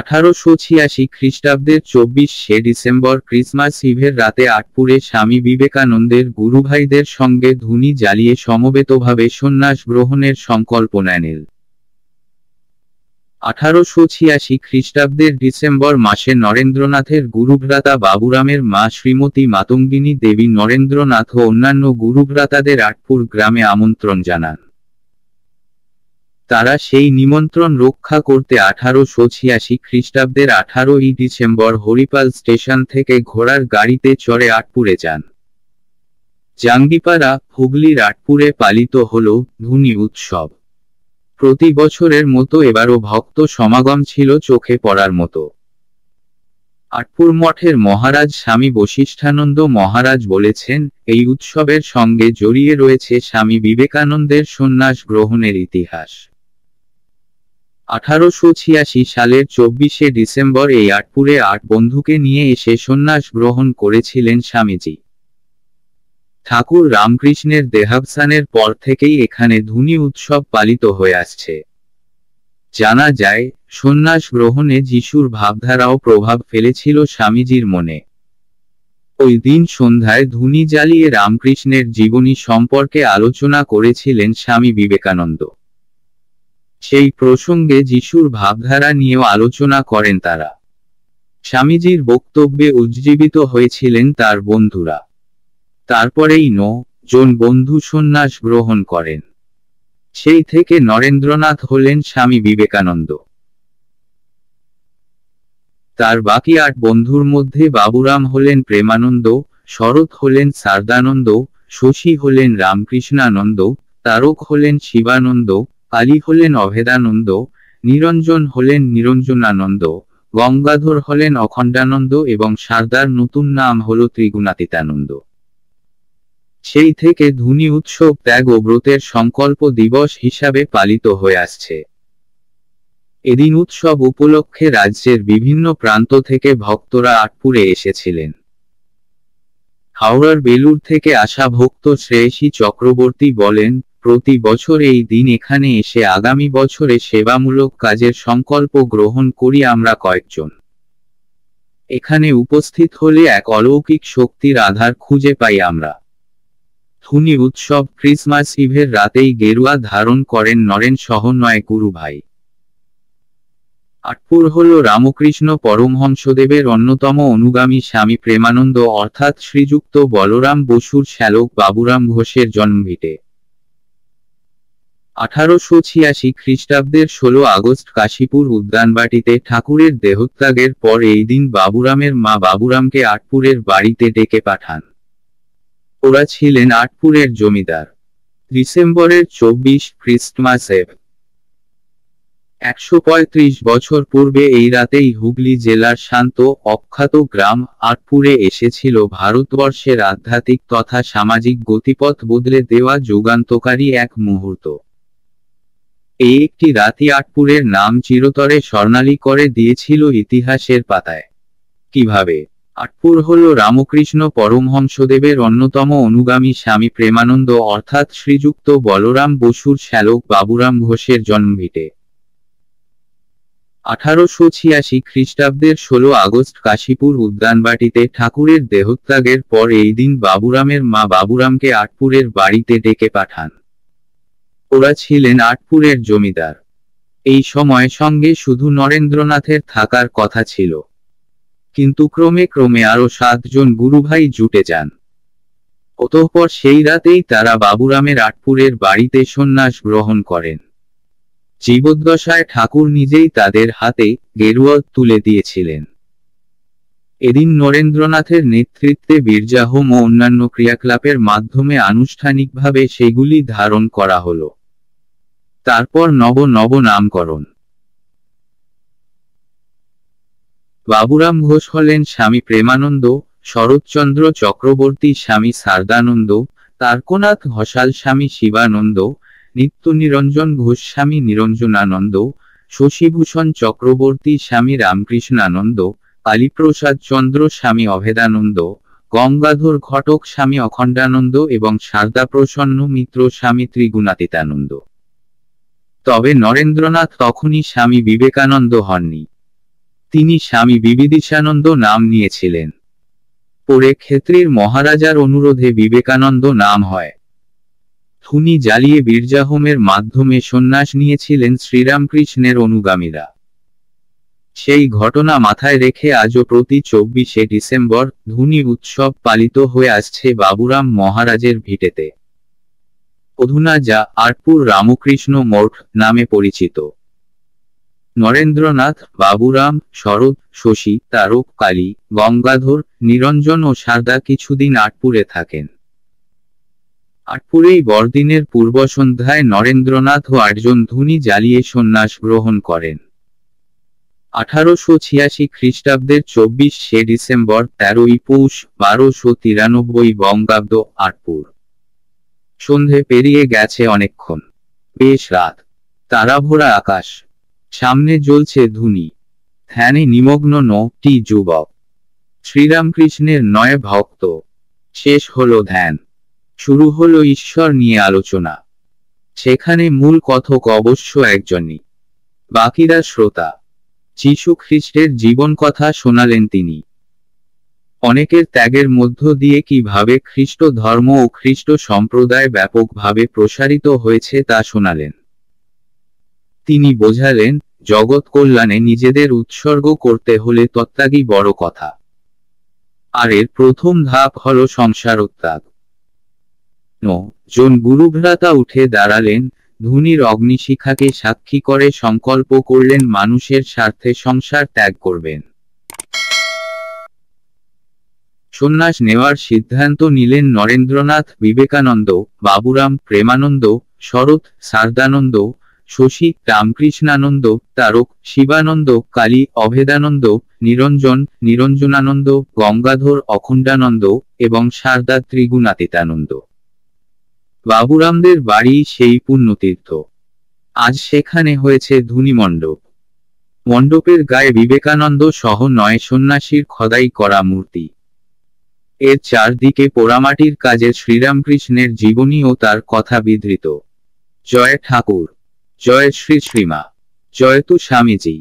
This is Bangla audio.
আঠারোশো ছিয়াশি খ্রিস্টাব্দের চব্বিশে ডিসেম্বর ক্রিসমাস ইভের রাতে আটপুরে স্বামী বিবেকানন্দের গুরুভাইদের সঙ্গে ধুনি জ্বালিয়ে সমবেতভাবে সন্ন্যাস গ্রহণের সংকল্প নেন আঠারোশো ছিয়াশি খ্রিস্টাব্দের ডিসেম্বর মাসে নরেন্দ্রনাথের গুরুভ্রাতা বাবুরামের মা শ্রীমতী মাতঙ্গিনী দেবী নরেন্দ্রনাথ ও অন্যান্য গুরুভ্রাতাদের আটপুর গ্রামে আমন্ত্রণ জানান তারা সেই নিমন্ত্রণ রক্ষা করতে আঠারোশো ছিয়াশি খ্রিস্টাব্দের আঠারোই ডিসেম্বর হরিপাল স্টেশন থেকে ঘোড়ার গাড়িতে চড়ে আটপুরে যান জাঙ্গিপাড়া হুগলির আটপুরে পালিত হল ধুনি উৎসব প্রতি বছরের মতো এবারও ভক্ত সমাগম ছিল চোখে পড়ার মতো আটপুর মঠের মহারাজ স্বামী বশিষ্ঠানন্দ মহারাজ বলেছেন এই উৎসবের সঙ্গে জড়িয়ে রয়েছে স্বামী বিবেকানন্দের সন্ন্যাস গ্রহণের ইতিহাস আঠারোশো ছিয়াশি সালের চব্বিশে ডিসেম্বর এই আটপুরে আট বন্ধুকে নিয়ে এসে সন্ন্যাস গ্রহণ করেছিলেন স্বামীজি ঠাকুর রামকৃষ্ণের দেহাবসানের পর থেকেই এখানে ধুনি উৎসব পালিত হয়ে আসছে জানা যায় সন্ন্যাস গ্রহণে যিশুর ভাবধারাও প্রভাব ফেলেছিল স্বামীজির মনে ওই দিন সন্ধ্যায় ধুনি জ্বালিয়ে রামকৃষ্ণের জীবনী সম্পর্কে আলোচনা করেছিলেন স্বামী বিবেকানন্দ সেই প্রসঙ্গে যিশুর ভাবধারা নিয়েও আলোচনা করেন তারা স্বামীজির বক্তব্যে উজ্জীবিত হয়েছিলেন তার বন্ধুরা তারপরেই ন জন বন্ধু সন্ন্যাস গ্রহণ করেন সেই থেকে নরেন্দ্রনাথ হলেন স্বামী বিবেকানন্দ তার বাকি আট বন্ধুর মধ্যে বাবুরাম হলেন প্রেমানন্দ শরৎ হলেন সারদানন্দ শশী হলেন রামকৃষ্ণানন্দ তারক হলেন শিবানন্দ কালী হলেন অভেদানন্দ নিরঞ্জন হলেন নিরঞ্জনানন্দ গঙ্গাধর হলেন অখণ্ডানন্দ এবং সারদার নতুন নাম হল ত্রিগুণাতীতানন্দ সেই থেকে ধুনি উৎসব ত্যাগ ও ব্রতের সংকল্প দিবস হিসাবে পালিত হয়ে আসছে এদিন উৎসব উপলক্ষে রাজ্যের বিভিন্ন প্রান্ত থেকে ভক্তরা আটপুরে এসেছিলেন হাওড়ার বেলুর থেকে আসা ভক্ত শ্রেয়সী চক্রবর্তী বলেন প্রতি বছর এই দিন এখানে এসে আগামী বছরে সেবামূলক কাজের সংকল্প গ্রহণ করি আমরা কয়েকজন এখানে উপস্থিত হলে এক অলৌকিক শক্তির আধার খুঁজে পাই আমরা ধুনি উৎসব ক্রিসমাস ইভের রাতেই গেরুয়া ধারণ করেন নরেন সহ নয় গুরু ভাই আটপুর হল রামকৃষ্ণ পরমহংসদেবের অন্যতম অনুগামী স্বামী প্রেমানন্দ অর্থাৎ শ্রীযুক্ত বলরাম বসুর শ্যালক বাবুরাম ঘোষের জন্মভিটে আঠারোশো ছিয়াশি খ্রিস্টাব্দের ষোলো আগস্ট কাশীপুর উদ্যানবাটিতে ঠাকুরের দেহত্যাগের পর এই দিন বাবুরামের মা বাবুরামকে আটপুরের বাড়িতে ডেকে পাঠান ওরা ছিলেন আটপুরের জমিদার ডিসেম্বরের চব্বিশ খ্রিস্টমাসে একশো পঁয়ত্রিশ বছর পূর্বে এই রাতেই হুগলি জেলার শান্ত অখ্যাত গ্রাম আটপুরে এসেছিল ভারতবর্ষের আধ্যাত্মিক তথা সামাজিক গতিপথ বদলে দেওয়া যুগান্তকারী এক মুহূর্ত এই একটি রাতি আটপুরের নাম চিরতরে স্বর্ণালী করে দিয়েছিল ইতিহাসের পাতায় কিভাবে আটপুর হল রামকৃষ্ণ পরমহংসদেবের অন্যতম অনুগামী স্বামী প্রেমানন্দ অর্থাৎ শ্রীযুক্ত বলরাম বসুর শ্যালক বাবুরাম ঘোষের জন্মভিটে আঠারোশো ছিয়াশি খ্রিস্টাব্দের ষোলো আগস্ট কাশীপুর উদ্যানবাটিতে ঠাকুরের দেহত্যাগের পর এই দিন বাবুরামের মা বাবুরামকে আটপুরের বাড়িতে ডেকে পাঠান ওরা ছিলেন আটপুরের জমিদার এই সময় সঙ্গে শুধু নরেন্দ্রনাথের থাকার কথা ছিল কিন্তু ক্রমে ক্রমে আরও সাতজন গুরুভাই জুটে যান অতঃপর সেই রাতেই তারা বাবুরামের আটপুরের বাড়িতে সন্ন্যাস গ্রহণ করেন জীবদ্দশায় ঠাকুর নিজেই তাদের হাতে গেরুয়া তুলে দিয়েছিলেন এদিন নরেন্দ্রনাথের নেতৃত্বে বীরজাহোম ও অন্যান্য ক্রিয়াকলাপের মাধ্যমে আনুষ্ঠানিকভাবে সেগুলি ধারণ করা হলো তারপর নব নব নামকরণ বাবুরাম ঘোষ হলেন স্বামী প্রেমানন্দ শরৎচন্দ্র চক্রবর্তী স্বামী সারদানন্দ তারকনাথ ঘোষাল স্বামী শিবানন্দ নিরঞ্জন ঘোষ স্বামী নিরঞ্জনানন্দ শশীভূষণ চক্রবর্তী স্বামী রামকৃষ্ণানন্দ কালীপ্রসাদ চন্দ্র স্বামী অভেদানন্দ গঙ্গাধর ঘটক স্বামী অখণ্ডানন্দ এবং সারদা প্রসন্ন মিত্র স্বামী ত্রিগুণাতীতানন্দ নরেন্দ্রনাথ তখনই স্বামী বিবেকানন্দ হননি তিনি স্বামী বিবিদিশানন্দ নাম নিয়েছিলেন পরে ক্ষেত্রীর মহারাজার অনুরোধে বিবেকানন্দ নাম হয় থুনি জ্বালিয়ে বীরজাহোমের মাধ্যমে সন্ন্যাস নিয়েছিলেন শ্রীরামকৃষ্ণের অনুগামীরা সেই ঘটনা মাথায় রেখে আজও প্রতি চব্বিশে ডিসেম্বর ধুনি উৎসব পালিত হয়ে আসছে বাবুরাম মহারাজের ভিটেতে অধুনা যা আটপুর রামকৃষ্ণ মঠ নামে পরিচিত নরেন্দ্রনাথ বাবুরাম শরৎ শশী তারক কালী গঙ্গাধর নিরঞ্জন ও সারদা কিছুদিন আটপুরে থাকেন আটপুরেই বড়দিনের পূর্ব সন্ধ্যায় নরেন্দ্রনাথ ও আটজন ধনী জ্বালিয়ে সন্ন্যাস গ্রহণ করেন আঠারোশো ছিয়াশি খ্রিস্টাব্দের চব্বিশে ডিসেম্বর তেরোই পৌষ বারোশো তিরানব্বই বঙ্গাব্দ আটপুর সন্ধে পেরিয়ে গেছে অনেকক্ষণ বেশ রাত ভরা আকাশ সামনে জ্বলছে ধুনি ধ্যানে নিমগ্ন নটি যুবক শ্রীরামকৃষ্ণের নয় ভক্ত শেষ হলো ধ্যান শুরু হলো ঈশ্বর নিয়ে আলোচনা সেখানে মূল কথক অবশ্য একজনই বাকিরা শ্রোতা যীশু খ্রিস্টের জীবন কথা শোনালেন তিনি অনেকের ত্যাগের মধ্য দিয়ে কিভাবে খ্রিস্ট ধর্ম ও খ্রিস্ট সম্প্রদায় ব্যাপকভাবে প্রসারিত হয়েছে তা শোনালেন তিনি বোঝালেন জগৎ কল্যাণে নিজেদের উৎসর্গ করতে হলে তত্ত্বাগী বড় কথা আর এর প্রথম ধাপ হল সংসার উত্তাগ জন গুরুভ্রাতা উঠে দাঁড়ালেন ধুনির অগ্নিশিখাকে সাক্ষী করে সংকল্প করলেন মানুষের স্বার্থে সংসার ত্যাগ করবেন সন্ন্যাস নেওয়ার সিদ্ধান্ত নিলেন নরেন্দ্রনাথ বিবেকানন্দ বাবুরাম প্রেমানন্দ শরৎ সারদানন্দ শশী রামকৃষ্ণানন্দ তারক শিবানন্দ কালী অভেদানন্দ নিরঞ্জন নিরঞ্জনানন্দ গঙ্গাধর অখণ্ডানন্দ এবং সারদা ত্রিগুণাতীতানন্দ বাবুরামদের বাড়ি সেই পুণ্যতীর্থ আজ সেখানে হয়েছে মণ্ডপ মণ্ডপের গায়ে বিবেকানন্দ সহ নয় সন্ন্যাসীর খদাই করা মূর্তি এর চারদিকে পোড়ামাটির কাজে শ্রীরামকৃষ্ণের জীবনী ও তার কথা বিধৃত জয় ঠাকুর জয় শ্রী শ্রীমা জয় তু স্বামীজি